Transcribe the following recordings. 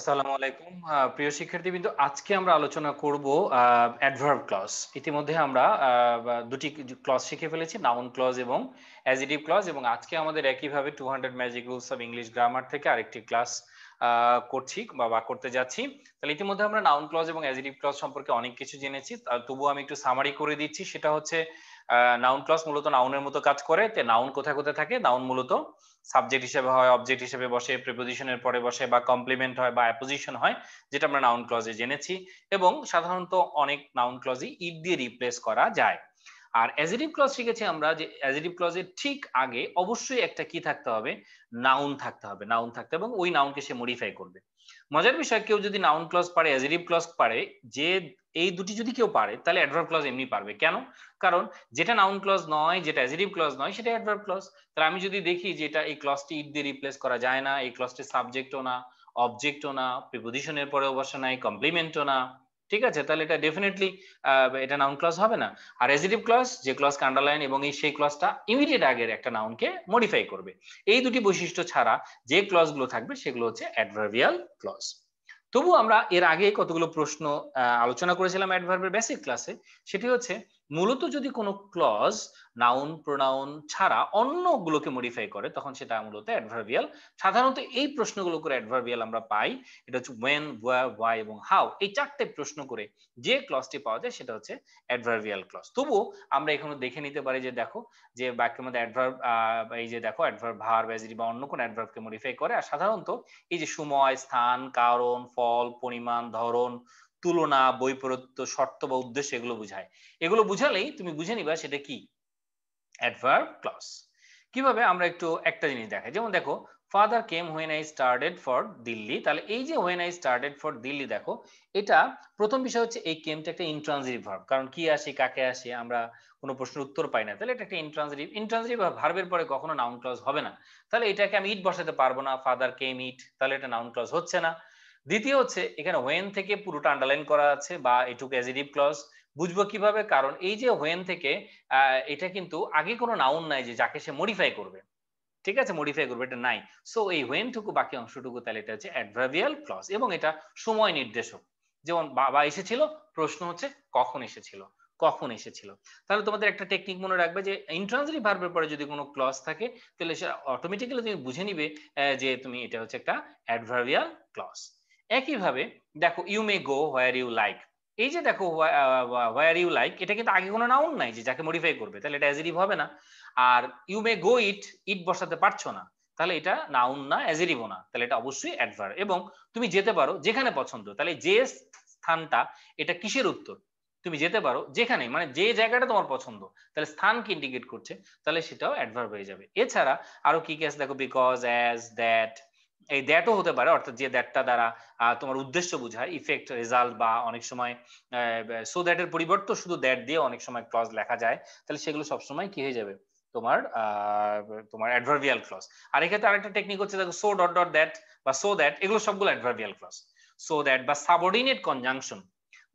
আসসালামু আলাইকুম প্রিয় শিক্ষার্থীবৃন্দ আজকে আমরা আলোচনা করব অ্যাডভার্ব ক্লজ ইতিমধ্যে আমরা দুটি ক্লজ শিখে ফেলেছি নাউন ক্লজ এবং অ্যাজিটিভ ক্লজ এবং আজকে আমাদের একইভাবে two hundred magic rules of English grammar থেকে আরেকটি ক্লাস করছি বা করতে যাচ্ছি তাহলে ইতিমধ্যে আমরা নাউন ক্লজ এবং অ্যাজিটিভ ক্লজ সম্পর্কে অনেক কিছু জেনেছি তবুও আমি একটু সামারি করে দিচ্ছি সেটা হচ্ছে নাউন ক্লস মূলত নাউনের মতো কাজ করে তে নাউন কোথায় কোথায় থাকে নাউন মূলত সাবজেক্ট হিসেবে হয় অবজেক্ট হিসেবে বসে প্রিপোজিশনের পরে বসে বা কমপ্লিমেন্ট হয় বা অ্যাপোজিশন হয় যেটা আমরা নাউন ক্লজে জেনেছি এবং সাধারণত অনেক নাউন ক্লজই ইট দিয়ে রিপ্লেস করা যায় আর অ্যাজিটিভ ক্লজ শিখেছি আমরা যে অ্যাজিটিভ ক্লজের ঠিক আগে অবশ্যই একটা কি থাকতে হবে নাউন থাকতে হবে নাউন থাকতে এবং ওই নাউনকে সে মডিফাই করবে মজার বিষয় কেউ যদি নাউন ক্লজ পারে অ্যাজিটিভ ক্লজ পারে যে এই দুটি যদি কেউ পারে তাহলে অ্যাডভার্ব ক্লজ এমনি পারবে কেন কারণ যেটা নাউন ক্লজ নয় যেটা অ্যাজিটিভ ক্লজ নয় সেটা অ্যাডভার্ব ক্লজ তাহলে আমি যদি দেখি যে এটা এই ক্লজটি ইট দিয়ে রিপ্লেস করা যায় না এই ক্লজটি সাবজেক্টও না অবজেক্টও না প্রিপোজিশনের পরে অবশ্য নাই কমপ্লিমেন্টও না ঠিক আছে তাহলে এটা ডেফিনেটলি এটা নাউন ক্লস হবে না আর অ্যাজিটিভ ক্লস যে ক্লসকে আন্ডারলাইন এবং এই সেই ক্লসটা ইমিডিয়েট আগের একটা নাউনকে মডিফাই করবে এই দুটি বৈশিষ্ট্য ছাড়া যে ক্লসগুলো থাকবে সেগুলো হচ্ছে অ্যাডভার্বিয়াল ক্লস তবু আমরা এর আগে কতগুলো প্রশ্ন আলোচনা করেছিলাম অ্যাডভার্বের বেসিক ক্লাসে সেটি হচ্ছে মূলত যদি কোনো ক্লজ নাউন প্রোনাউন ছাড়া অন্যগুলোকে মডিফাই করে তখন সেটা মূলত অ্যাডভার্বিয়াল সাধারণত এই প্রশ্নগুলো করে অ্যাডভার্বিয়াল আমরা পাই এটা হচ্ছে ওয়েন ওয়াই এবং হাউ এই চারটে প্রশ্ন করে যে ক্লসটি পাওয়া যায় সেটা হচ্ছে অ্যাডভার্বিয়াল ক্লস তবু আমরা এখানে দেখে নিতে পারি যে দেখো যে বাক্যের মধ্যে আহ এই যে দেখো অ্যাডভার্ব ভার ব্যাজরি বা অন্য কোন অ্যাডভার্বকে মডিফাই করে আর সাধারণত এই যে সময় স্থান কারণ ফল পরিমাণ ধরন তুলনা বৈপরীত্য শর্ত বা উদ্দেশ্য এগুলো বুঝায় এগুলো বুঝালেই তুমি বুঝে নিবা সেটা কি অ্যাডভার্ব ক্লস কিভাবে আমরা একটু একটা জিনিস দেখাই যেমন দেখো father came when I started for Delhi তাহলে এই যে when I started for Delhi দেখো এটা প্রথম বিষয় হচ্ছে এই কেমটা একটা ইন্ট্রান্সিটিভ ভার্ব কারণ কি আসে কাকে আসে আমরা কোনো প্রশ্নের উত্তর পাই না তাহলে এটা একটা ইন্ট্রান্সিটিভ ইন্ট্রান্সিটিভ ভার্বের পরে কখনো নাউন ক্লজ হবে না তাহলে এটাকে আমি ইট বসাতে পারবো না ফাদার কেম ইট তাহলে এটা নাউন ক্লজ হচ্ছে না দ্বিতীয় হচ্ছে এখানে হোয়েন থেকে পুরোটা আন্ডারলাইন করা আছে বা এটুকু অ্যাজিটিভ ক্লজ বুঝবো কিভাবে কারণ এই যে হোয়েন থেকে এটা কিন্তু আগে কোনো নাউন নাই যে যাকে সে মডিফাই করবে ঠিক আছে মডিফাই করবে এটা নাই সো এই হোয়েন টুকু বাকি অংশটুকু তাহলে এটা হচ্ছে অ্যাডভার্বিয়াল ক্লজ এবং এটা সময় নির্দেশক যেমন বাবা এসেছিল প্রশ্ন হচ্ছে কখন এসেছিল কখন এসেছিল তাহলে তোমাদের একটা টেকনিক মনে রাখবে যে ইন্ট্রান্সিটিভ ভার্বের পরে যদি কোনো ক্লজ থাকে তাহলে সে অটোমেটিক্যালি তুমি বুঝে নিবে যে তুমি এটা হচ্ছে একটা অ্যাডভার্বিয়াল ক্লজ একইভাবে দেখো you may go where you like এই যে দেখো ওয়ার ইউ লাইক এটা কিন্তু আগে কোনো নাউন নাই যে যাকে মডিফাই করবে তাহলে এটা অ্যাজিটিভ হবে না আর ইউ মে গো ইট ইট বসাতে পারছো না তাহলে এটা নাউন না অ্যাজিটিভও না তাহলে এটা অবশ্যই অ্যাডভার এবং তুমি যেতে পারো যেখানে পছন্দ তাহলে যে স্থানটা এটা কিসের উত্তর তুমি যেতে পারো যেখানে মানে যে জায়গাটা তোমার পছন্দ তাহলে স্থানকে ইন্ডিকেট করছে তাহলে সেটাও অ্যাডভার্ব হয়ে যাবে এছাড়া আরো কি কি আছে দেখো বিকজ অ্যাজ দ্যাট এই দ্যাটও হতে পারে অর্থাৎ যে দ্যাটটা দ্বারা তোমার উদ্দেশ্য বোঝায় ইফেক্ট রেজাল্ট বা অনেক সময় সো দ্যাটের পরিবর্তে শুধু দ্যাট দিয়ে অনেক সময় ক্লজ লেখা যায় তাহলে সেগুলো সবসময় কি হয়ে যাবে তোমার তোমার অ্যাডভার্ভিয়াল ক্লজ আর এক্ষেত্রে আরেকটা টেকনিক হচ্ছে দেখো সো ডট ডট দ্যাট বা সো দ্যাট এগুলো সবগুলো অ্যাডভার্ভিয়াল ক্লজ সো দ্যাট বা সাবঅর্ডিনেট কনজাংশন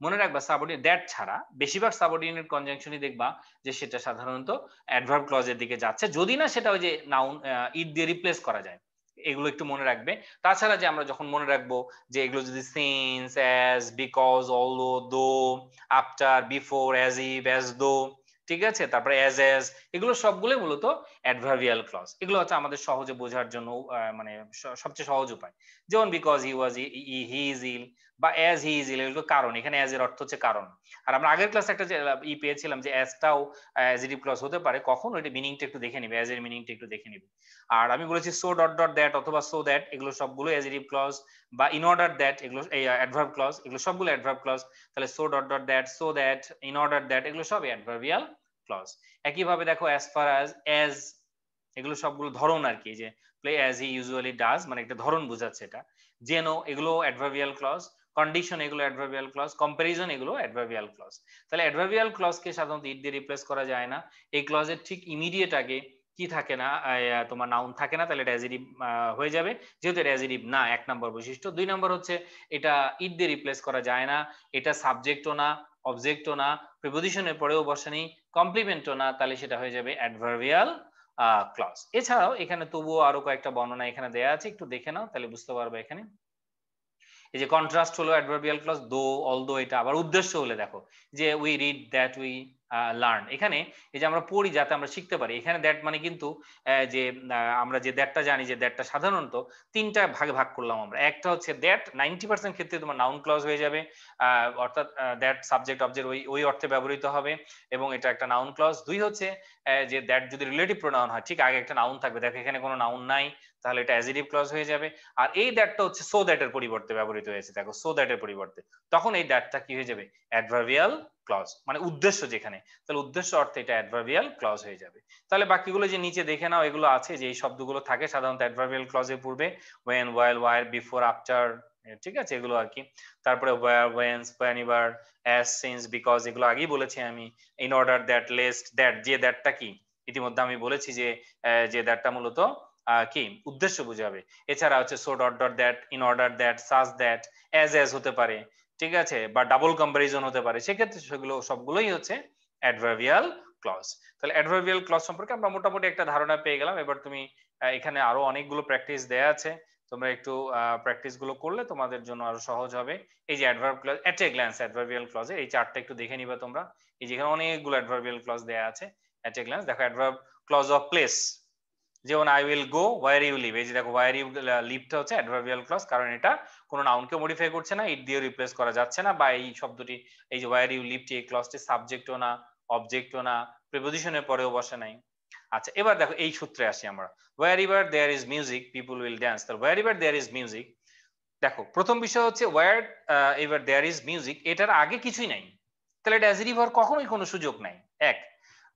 মনে রাখবা সাবঅর্ডিনেট দ্যাট ছাড়া বেশিরভাগ সাবঅর্ডিনেট কনজাংশনই দেখবা যে সেটা সাধারণত অ্যাডভার্ব ক্লজের দিকে যাচ্ছে যদি না সেটা ওই যে নাউন ইট দিয়ে রিপ্লেস করা যায় এগুলো একটু মনে রাখবে তাছাড়া যে আমরা যখন মনে রাখবো যে এগুলো যদি since as because although though after before as if as though ঠিক আছে তারপরে অ্যাজ অ্যাজ এগুলো সবগুলোই মূলত অ্যাডভার্ভিয়াল ক্লজ এগুলো হচ্ছে আমাদের সহজে বোঝার জন্য মানে সবচেয়ে সহজ উপায় যেমন because he was he is ill বা অ্যাজ হি ইজ এগুলো কারণ এখানে অ্যাজ এর অর্থ হচ্ছে কারণ আর আমরা আগের ক্লাসে একটা ই পেয়েছিলাম যে অ্যাজটাও অ্যাজিটিভ ক্লজ হতে পারে কখন ওইটা মিনিংটা একটু দেখে নিবে অ্যাজ এর মিনিংটা একটু দেখে নিবে আর আমি বলেছি সো ডট ডট দ্যাট অথবা সো দ্যাট এগুলো সবগুলো অ্যাজিটিভ ক্লস বা ইন অর্ডার দ্যাট এগুলো এই অ্যাডভার্ব ক্লজ এগুলো সবগুলো অ্যাডভার্ব ক্লস তাহলে so dot dot that so that in order that এগুলো সব অ্যাডভার্বিয়াল ক্লজ একইভাবে দেখো অ্যাজ ফার অ্যাজ অ্যাজ এগুলো সবগুলো ধরন আর কি যে play as he usually does মানে একটা ধরন বোঝাচ্ছে এটা যেন এগুলো অ্যাডভার্বিয়াল ক্লজ কন্ডিশন এগুলো অ্যাডভার্বিয়াল ক্লজ কম্পারিজন এগুলো অ্যাডভার্বিয়াল ক্লজ তাহলে অ্যাডভার্বিয়াল ক্লজকে সাধারণত ইট দিয়ে রিপ্লেস করা যায় না এই ক্লজের ঠিক ইমিডিয়েট আগে কি থাকে না তোমার নাউন থাকে না তাহলে এটা অ্যাজিটিভ হয়ে যাবে যেহেতু এটা অ্যাজিটিভ না এক নম্বর বৈশিষ্ট্য দুই নম্বর হচ্ছে এটা ইট দিয়ে রিপ্লেস করা যায় না এটা সাবজেক্টও না অবজেক্টও না প্রিপোজিশনের পরেও বসে বসানি কমপ্লিমেন্টও না তাহলে সেটা হয়ে যাবে অ্যাডভার্বিয়াল ক্লজ এছাড়াও এখানে তবুও আরো কয়েকটা বর্ণনা এখানে দেয়া আছে একটু দেখে নাও তাহলে বুঝতে পারবে এখানে এই যে কন্ট্রাস্ট হলো অ্যাডভার্বিয়াল ক্লজ দো অল দো এটা আবার উদ্দেশ্য হলে দেখো যে we read that we learn এখানে এই যে আমরা পড়ি যাতে আমরা শিখতে পারি এখানে দ্যাট মানে কিন্তু যে আমরা যে দ্যাটটা জানি যে দ্যাটটা সাধারণত তিনটা ভাগে ভাগ করলাম আমরা একটা হচ্ছে দ্যাট নাইনটি পার্সেন্ট ক্ষেত্রে তোমার নাউন ক্লজ হয়ে যাবে অর্থাৎ দ্যাট সাবজেক্ট অবজেক্ট ওই ওই অর্থে ব্যবহৃত হবে এবং এটা একটা নাউন ক্লজ দুই হচ্ছে যে দ্যাট যদি রিলেটিভ প্রোনাউন হয় ঠিক আগে একটা নাউন থাকবে দেখো এখানে কোনো নাউন নাই তাহলে এটা অ্যাজিটিভ ক্লজ হয়ে যাবে আর এই দ্যাটটা হচ্ছে সো দ্যাটের পরিবর্তে ব্যবহৃত হয়েছে দেখো সো দ্যাটের পরিবর্তে তখন এই দ্যাটটা কি হয়ে যাবে অ্যাডভার্ভিয়াল ক্লজ মানে উদ্দেশ্য যেখানে তাহলে উদ্দেশ্য অর্থে এটা অ্যাডভার্বিয়াল ক্লজ হয়ে যাবে তাহলে বাকিগুলো যে নিচে দেখে নাও এগুলো আছে যে এই শব্দগুলো থাকে সাধারণত অ্যাডভার্বিয়াল ক্লজের পূর্বে when while where before after ঠিক আছে এগুলো আর কি তারপরে where whence whenever as since because এগুলো আগেই বলেছি আমি in order that lest that যে দ্যাটটা কি ইতিমধ্যে আমি বলেছি যে যে দ্যাটটা মূলত কি উদ্দেশ্য বুঝাবে এছাড়া হচ্ছে so dot dot that in order that such that as as হতে পারে ঠিক আছে বা ডাবল কম্পারিজন হতে পারে সেক্ষেত্রে সেগুলো সবগুলোই হচ্ছে অ্যাডভার্ভিয়াল ক্লজ তাহলে অ্যাডভার্ভিয়াল ক্লজ সম্পর্কে আমরা মোটামুটি একটা ধারণা পেয়ে গেলাম এবার তুমি এখানে আরো অনেকগুলো প্র্যাকটিস দেয়া আছে তোমরা একটু প্র্যাকটিস গুলো করলে তোমাদের জন্য আরো সহজ হবে এই যে adverb clause at a glance adverbial ক্লজে এই চারটা একটু দেখে নিবা তোমরা এই যেখানে অনেকগুলো অ্যাডভার্বিয়াল ক্লজ দেয়া আছে এট এ গ্ল্যান্স দেখো অ্যাডভার্ব ক্লজ অফ প্লেস যেমন I will go where you live এই যে দেখো ওয়ার ইউ লিভটা হচ্ছে অ্যাডভার্বিয়াল ক্লজ কারণ এটা কোনো নাউনকে মডিফাই করছে না ইট দিয়ে রিপ্লেস করা যাচ্ছে না বা এই শব্দটি এই যে ওয়ার ইউ লিভটি এই ক্লজটি সাবজেক্টও না অবজেক্টও না প্রিপোজিশনের পরেও বসে নাই আচ্ছা এবার দেখো এই সূত্রে আসি আমরা wherever there is music people will dance তার wherever there is music দেখো প্রথম বিষয় হচ্ছে ওয়ার এবার দেয়ার ইজ মিউজিক এটার আগে কিছুই নাই তাহলে ড্যাজ রিভার কখনোই কোনো সুযোগ নাই এক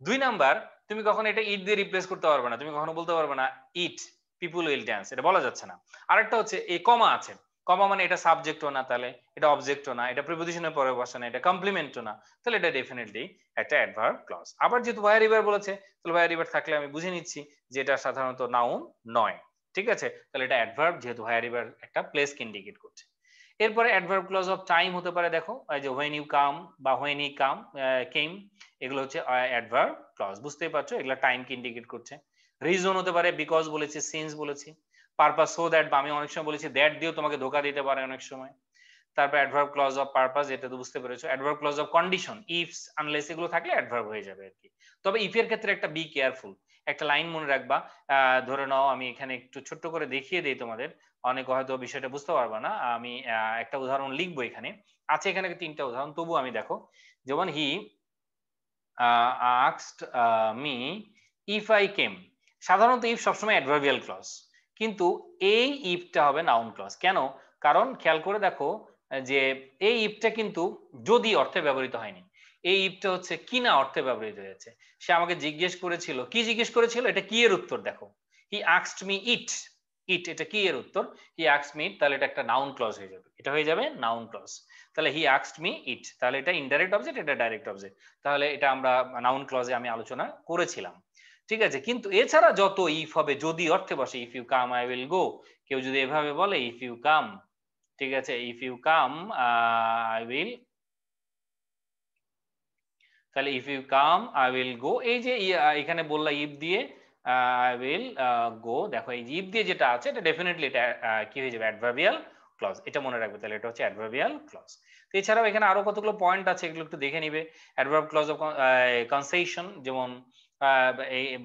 দুই নাম্বার তুমি কখনো এটা ইট দিয়ে রিপ্লেস করতে পারবে না তুমি কখনো বলতে পারবে না ইট পিপুল উইল ড্যান্স এটা বলা যাচ্ছে না আরেকটা হচ্ছে এই কমা আছে কমা মানে এটা সাবজেক্টও না তাহলে এটা অবজেক্টও না এটা প্রিপোজিশনের পরে বসে না এটা কমপ্লিমেন্টও না তাহলে এটা ডেফিনেটলি একটা অ্যাডভার্ব ক্লজ আবার যেহেতু ভায়ার রিভার বলেছে তাহলে ভায়ার রিভার থাকলে আমি বুঝে নিচ্ছি যে এটা সাধারণত নাউন নয় ঠিক আছে তাহলে এটা অ্যাডভার্ব যেহেতু ভায়ার রিভার একটা প্লেসকে ইন্ডিকেট করছে এরপরে অ্যাডভার্ব ক্লজ অফ টাইম হতে পারে দেখো যে হোয়েন ইউ কাম বা হোয়েন ই কাম কেম এগুলো হচ্ছে অ্যাডভার্ব ক্লজ বুঝতেই পারছো এগুলো টাইমকে ইন্ডিকেট করছে রিজন হতে পারে বিকজ বলেছি সিন্স বলেছি পারপাস সো দ্যাট বা আমি অনেক সময় বলেছি দ্যাট দিয়েও তোমাকে ধোকা দিতে পারে অনেক সময় তারপর অ্যাডভার্ব ক্লজ অফ পারপাস এটা তো বুঝতে পেরেছো adverb clause of condition ifs unless এগুলো থাকলে অ্যাডভার্ব হয়ে যাবে আর কি তবে ইফ এর ক্ষেত্রে একটা বি কেয়ারফুল একটা লাইন মনে রাখবা ধরে নাও আমি এখানে একটু ছোট্ট করে দেখিয়ে দিই তোমাদের অনেক হয়তো বিষয়টা বুঝতে পারবো না আমি একটা উদাহরণ লিখবো এখানে আছে এখানে তিনটা উদাহরণ তবু আমি দেখো যেমন হি আক্সড মি ইফ আই কেম সাধারণত ইফ সবসময় অ্যাডভার্বিয়াল ক্লস কিন্তু এই ইফটা হবে নাউন ক্লস কেন কারণ খেয়াল করে দেখো যে এই ইফটা কিন্তু যদি অর্থে ব্যবহৃত হয়নি এই ইবটা হচ্ছে কিনা অর্থে ব্যবহৃত হয়েছে সে আমাকে জিজ্ঞেস করেছিল কি জিজ্ঞেস করেছিল এটা কি এর উত্তর দেখো হি আক্সড মি ইট ইট এটা কি এর উত্তর হি আক্সড মি তাহলে এটা একটা নাউন ক্লজ হয়ে যাবে এটা হয়ে যাবে নাউন ক্লজ তাহলে হি আক্সড মি ইট তাহলে এটা ইনডাইরেক্ট অবজেক্ট এটা ডাইরেক্ট অবজেক্ট তাহলে এটা আমরা নাউন ক্লজে আমি আলোচনা করেছিলাম ঠিক আছে কিন্তু এছাড়া যত ইফ হবে যদি অর্থে বসে if you come I will go কেউ যদি এভাবে বলে ইফ ইউ কাম ঠিক আছে if you come I will তাহলে if you come I will go এই যে ইয়ে, এখানে বললাম ইফ দিয়ে আই উইল গো দেখো এই ইফ দিয়ে যেটা আছে এটা ডেফিনেটলি এটা কি হয়ে যাবে অ্যাডভার্বিয়াল ক্লজ এটা মনে রাখবে তাহলে এটা হচ্ছে অ্যাডভার্বিয়াল ক্লজ এছাড়াও এখানে আরো কতগুলো পয়েন্ট আছে এগুলো একটু দেখে নিবে অ্যাডভার্ব ক্লজ অফ কনসেশন যেমন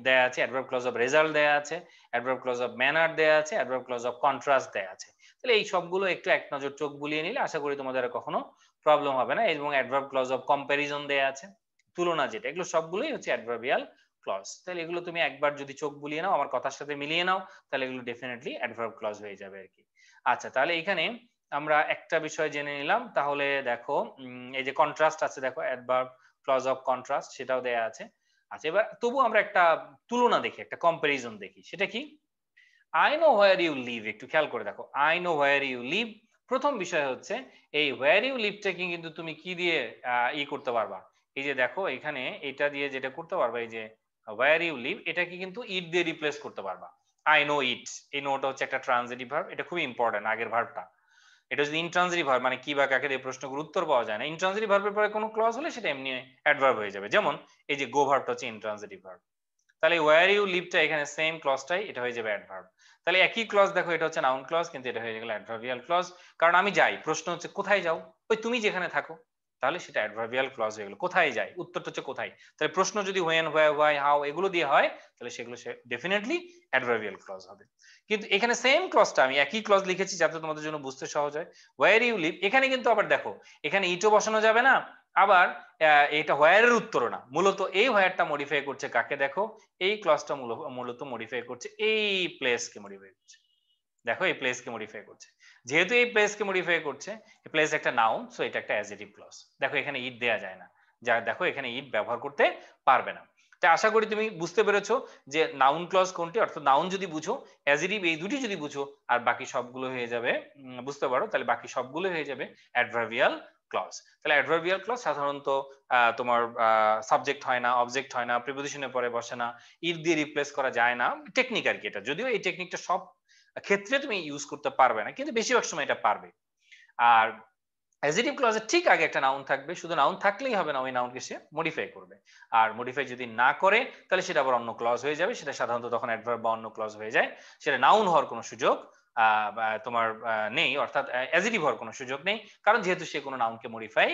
দেয়া আছে অ্যাডভার্ব ক্লজ অফ রেজাল্ট দেয়া আছে অ্যাডভার্ব ক্লজ অফ ম্যানার দেয়া আছে অ্যাডভার্ব ক্লজ অফ কন্ট্রাস্ট দেয়া আছে তাহলে এই সবগুলো একটু এক নজর চোখ বুলিয়ে নিলে আশা করি তোমাদের কখনো প্রবলেম হবে না এবং অ্যাডভার্ব ক্লজ অফ কম্প্যারিজন দেয়া আছে তুলনা যেটা এগুলো সবগুলোই হচ্ছে অ্যাডভার্বিয়াল ক্লজ তাহলে এগুলো তুমি একবার যদি চোখ বুলিয়ে নাও আমার কথার সাথে মিলিয়ে নাও তাহলে এগুলো ডেফিনেটলি অ্যাডভার্ব ক্লজ হয়ে যাবে আর কি আচ্ছা তাহলে এখানে আমরা একটা বিষয় জেনে নিলাম তাহলে দেখো এই যে কন্ট্রাস্ট আছে দেখো অ্যাডভার্ব ক্লজ অফ কন্ট্রাস্ট সেটাও দেয়া আছে আচ্ছা এবার তবু আমরা একটা তুলনা দেখি একটা কম্পারিজন দেখি সেটা কি I know where you live একটু খেয়াল করে দেখো I know where you live প্রথম বিষয় হচ্ছে এই হোয়ার ইউ লিভটাকে কিন্তু তুমি কি দিয়ে ই করতে পারবা এই যে দেখো এখানে এটা দিয়ে যেটা করতে পারবা এই যে ওয়ার ইউ লিভ এটাকে কিন্তু ইট দিয়ে রিপ্লেস করতে পারবা আই নো ইট এই নোটা হচ্ছে একটা ট্রানজিটিভ ভার্ব এটা খুবই ইম্পর্টেন্ট আগের ভার্বটা এটা যদি ইনট্রান্সিটিভ ভার্ব মানে কি বা কাকে এই প্রশ্নগুলোর উত্তর পাওয়া যায় না ইনট্রান্সিটিভ ভার্বের পরে কোনো ক্লজ হলে সেটা এমনি অ্যাডভার্ব হয়ে যাবে যেমন এই যে গো ভার্বটা হচ্ছে ইনট্রান্সিটিভ ভার্ব তাহলে ওয়ার ইউ লিভটা এখানে সেম ক্লজটাই এটা হয়ে যাবে অ্যাডভার্ব তাহলে একই ক্লজ দেখো এটা হচ্ছে নাউন ক্লজ কিন্তু এটা হয়ে গেল অ্যাডভার্বিয়াল ক্লজ কারণ আমি যাই প্রশ্ন হচ্ছে কোথায় যাও ওই তুমি যেখানে থাকো তাহলে সেটা অ্যাডভার্বিয়াল ক্লজ হয়ে গেল কোথায় যায় উত্তরটা হচ্ছে কোথায় তাহলে প্রশ্ন যদি হোয়েন হোয়ার হোয়াই হাও এগুলো দিয়ে হয় তাহলে সেগুলো সে ডেফিনেটলি অ্যাডভার্বিয়াল ক্লজ হবে কিন্তু এখানে সেম ক্লজটা আমি একই ক্লজ লিখেছি যাতে তোমাদের জন্য বুঝতে সহজ হয় হোয়ার ইউ লিভ এখানে কিন্তু আবার দেখো এখানে ইটও বসানো যাবে না আবার এটা হোয়ারের উত্তর না মূলত এই হোয়ারটা মডিফাই করছে কাকে দেখো এই ক্লজটা মূলত মডিফাই করছে এই প্লেসকে মডিফাই করছে দেখো এই প্লেসকে মডিফাই করছে যেহেতু এই প্লেসকে মডিফাই করছে এই প্লেস একটা নাউন সো এটা একটা অ্যাজিটিভ ক্লজ দেখো এখানে ইট দেয়া যায় না যা দেখো এখানে ইট ব্যবহার করতে পারবে না তাই আশা করি তুমি বুঝতে পেরেছো যে নাউন ক্লজ কোনটি অর্থাৎ নাউন যদি বুঝো অ্যাজিটিভ এই দুটি যদি বুঝো আর বাকি সবগুলো হয়ে যাবে বুঝতে পারো তাহলে বাকি সবগুলো হয়ে যাবে অ্যাডভার্বিয়াল ক্লজ তাহলে অ্যাডভার্বিয়াল ক্লজ সাধারণত তোমার সাবজেক্ট হয় না অবজেক্ট হয় না প্রিপোজিশনে পরে বসে না ইট দিয়ে রিপ্লেস করা যায় না টেকনিক আর কি এটা যদিও এই টেকনিকটা সব ক্ষেত্রে তুমি ইউজ করতে পারবে না কিন্তু বেশিরভাগ সময় এটা পারবে আর অ্যাজিটিভ ক্লজের ঠিক আগে একটা নাউন থাকবে শুধু নাউন থাকলেই হবে না ওই নাউনকে সে মডিফাই করবে আর মডিফাই যদি না করে তাহলে সেটা আবার অন্য ক্লজ হয়ে যাবে সেটা সাধারণত তখন অ্যাডভার্ব বা অন্য ক্লজ হয়ে যায় সেটা নাউন হওয়ার কোনো সুযোগ তোমার নেই অর্থাৎ অ্যাজিটিভ হওয়ার কোনো সুযোগ নেই কারণ যেহেতু সে কোনো নাউনকে মডিফাই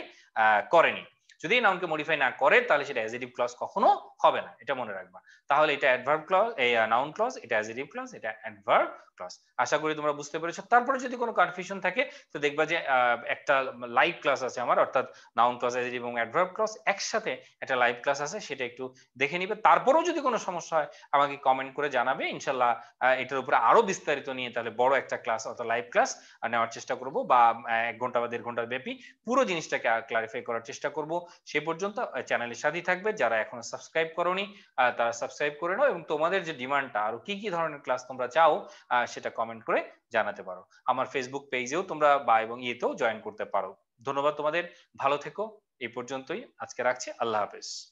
করেনি যদি নাউনকে মডিফাই না করে তাহলে সেটা অ্যাজিটিভ ক্লজ কখনো হবে না এটা মনে রাখবা তাহলে এটা অ্যাডভার্ব ক্লজ এই নাউন ক্লজ এটা অ্যাজিটিভ ক্লজ এটা অ্যাডভার্ব ক্লজ আশা করি তোমরা বুঝতে পেরেছো তারপরে যদি কোনো কনফিউশন থাকে তো দেখবা যে একটা লাইভ ক্লাস আছে আমার অর্থাৎ নাউন ক্লজ অ্যাজিটিভ এবং অ্যাডভার্ব ক্লজ একসাথে একটা লাইভ ক্লাস আছে সেটা একটু দেখে নিবে তারপরেও যদি কোনো সমস্যা হয় আমাকে কমেন্ট করে জানাবে ইনশাল্লাহ এটার উপরে আরো বিস্তারিত নিয়ে তাহলে বড় একটা ক্লাস অর্থাৎ লাইভ ক্লাস নেওয়ার চেষ্টা করব বা এক ঘন্টা বা দেড় ঘন্টা ব্যাপী পুরো জিনিসটাকে ক্লারিফাই করার চেষ্টা করবো সে পর্যন্ত চ্যানেলের সাথেই থাকবে যারা এখনো সাবস্ক্রাইব করনি তারা সাবস্ক্রাইব করে নাও এবং তোমাদের যে ডিমান্ডটা আরো কি কি ধরনের ক্লাস তোমরা চাও সেটা কমেন্ট করে জানাতে পারো আমার ফেসবুক পেজেও তোমরা বা এবং ইয়েতেও জয়েন করতে পারো ধন্যবাদ তোমাদের ভালো থেকো এই পর্যন্তই আজকে রাখছি আল্লাহ হাফেজ